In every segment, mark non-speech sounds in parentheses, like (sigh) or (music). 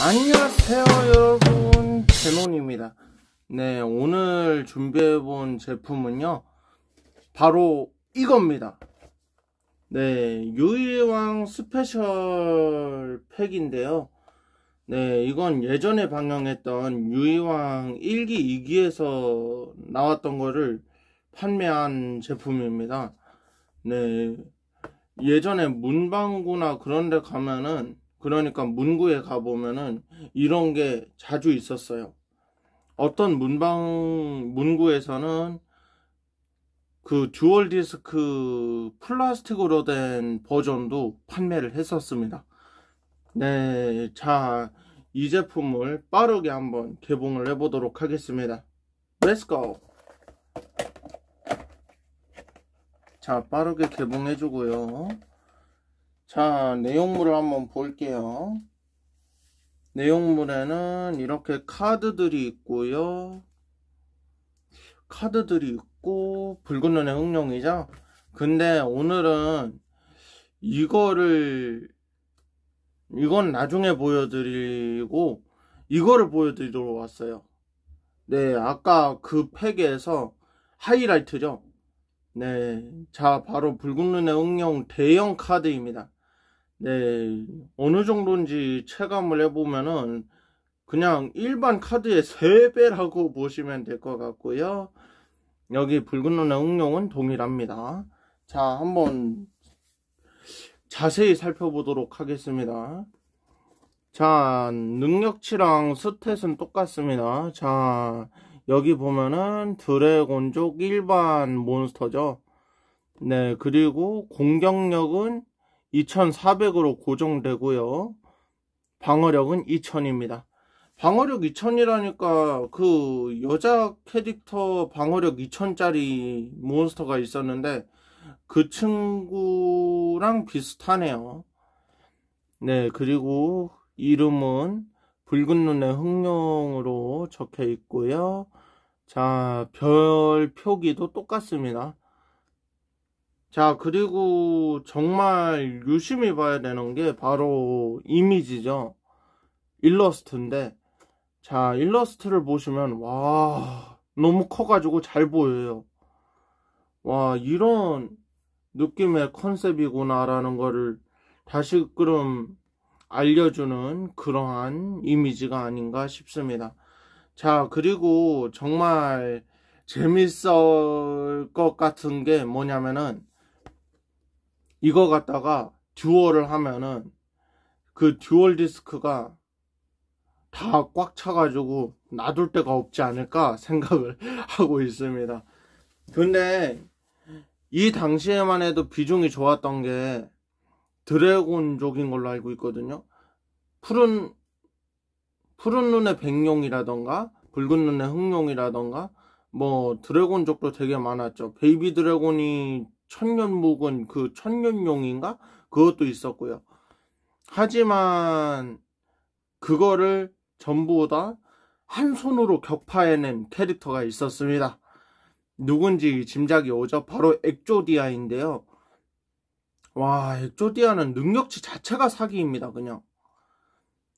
안녕하세요 여러분 제논입니다 네 오늘 준비해본 제품은요 바로 이겁니다 네 유일왕 스페셜 팩인데요 네 이건 예전에 방영했던 유일왕 1기 2기에서 나왔던 거를 판매한 제품입니다 네 예전에 문방구나 그런 데 가면은 그러니까 문구에 가보면은 이런 게 자주 있었어요. 어떤 문방, 문구에서는 그 듀얼 디스크 플라스틱으로 된 버전도 판매를 했었습니다. 네, 자, 이 제품을 빠르게 한번 개봉을 해보도록 하겠습니다. Let's go! 자, 빠르게 개봉해주고요. 자 내용물을 한번 볼게요 내용물에는 이렇게 카드들이 있고요 카드들이 있고 붉은 눈의 흑룡이죠 근데 오늘은 이거를 이건 나중에 보여드리고 이거를 보여드리도록 왔어요 네 아까 그 팩에서 하이라이트죠 네 자 바로 붉은 눈의 응용 대형 카드입니다 네, 어느 정도인지 체감을 해보면은 그냥 일반 카드의 3배라고 (laughs) 보시면 될 것 같고요. 여기 붉은 눈의 응용은 동일합니다. 자, 한번 자세히 살펴보도록 하겠습니다. 자, 능력치랑 스탯은 똑같습니다. 자, 여기 보면은 드래곤족 일반 몬스터죠. 네, 그리고 공격력은 2400으로 고정되고요. 방어력은 2000입니다. 방어력 2000이라니까 그 여자 캐릭터 방어력 2000짜리 몬스터가 있었는데 그 친구랑 비슷하네요. 네, 그리고 이름은 붉은 눈의 흑룡으로 적혀 있고요. 자, 별 표기도 똑같습니다. 자, 그리고 정말 유심히 봐야 되는 게 바로 이미지죠. 일러스트인데, 자, 일러스트를 보시면, 와, 너무 커가지고 잘 보여요. 와, 이런 느낌의 컨셉이구나라는 거를 다시금 알려주는 그러한 이미지가 아닌가 싶습니다. 자, 그리고 정말 재밌을 것 같은 게 뭐냐면은 이거 갖다가 듀얼을 하면은 그 듀얼 디스크가 다 꽉 차가지고 놔둘 데가 없지 않을까 (laughs) 생각을 하고 있습니다. 근데 이 당시에만 해도 비중이 좋았던 게 드래곤족인 걸로 알고 있거든요. 푸른 푸른 눈의 백룡이라던가 붉은 눈의 흑룡이라던가 뭐 드래곤족도 되게 많았죠. 베이비 드래곤이 천년 묵은 그 천년용인가? 그것도 있었고요. 하지만 그거를 전부 다 한 손으로 격파해낸 캐릭터가 있었습니다. 누군지 짐작이 오죠? 바로 엑조디아인데요. 와, 엑조디아는 능력치 자체가 사기입니다, 그냥.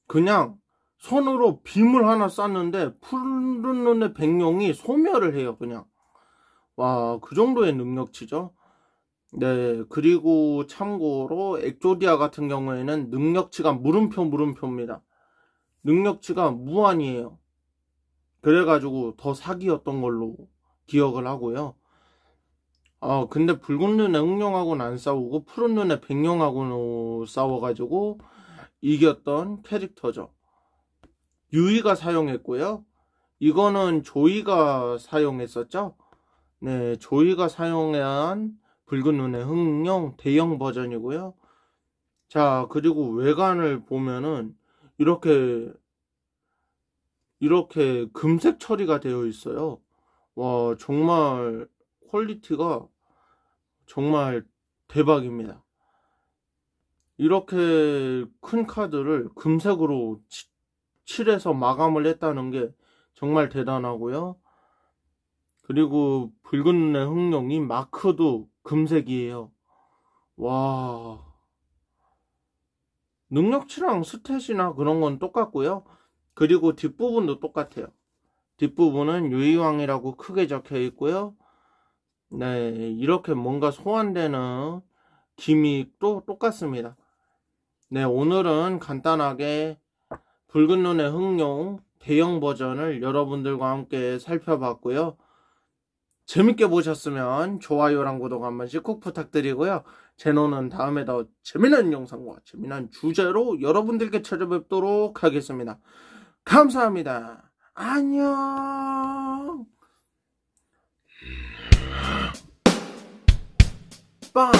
그냥 손으로 빔을 하나 쐈는데 푸른 눈의 백룡이 소멸을 해요, 그냥. 와, 그 정도의 능력치죠? 네, 그리고 참고로 엑조디아 같은 경우에는 능력치가 물음표 물음표입니다. 능력치가 무한이에요. 그래가지고 더 사기였던 걸로 기억을 하고요. 어, 근데 붉은 눈에 응용하고는안 싸우고 푸른 눈에 백룡하고는 싸워가지고 이겼던 캐릭터죠. 유이가 사용했고요. 이거는 조이가 사용했었죠. 네, 조이가 사용한 붉은 눈의 흥룡 대형 버전이고요. 자, 그리고 외관을 보면은 이렇게 이렇게 금색 처리가 되어 있어요. 와, 정말 퀄리티가 정말 대박입니다. 이렇게 큰 카드를 금색으로 칠해서 마감을 했다는 게 정말 대단하고요. 그리고 붉은 눈의 흑룡이 마크도 금색이에요. 와. 능력치랑 스탯이나 그런 건 똑같고요. 그리고 뒷부분도 똑같아요. 뒷부분은 유이왕이라고 크게 적혀 있고요. 네, 이렇게 뭔가 소환되는 기믹도 똑같습니다. 네, 오늘은 간단하게 붉은 눈의 흑룡 대형 버전을 여러분들과 함께 살펴봤고요. 재밌게 보셨으면 좋아요랑 구독 한 번씩 꼭 부탁드리고요. 제노는 다음에 더 재미난 영상과 재미난 주제로 여러분들께 찾아뵙도록 하겠습니다. 감사합니다. 안녕. 빵!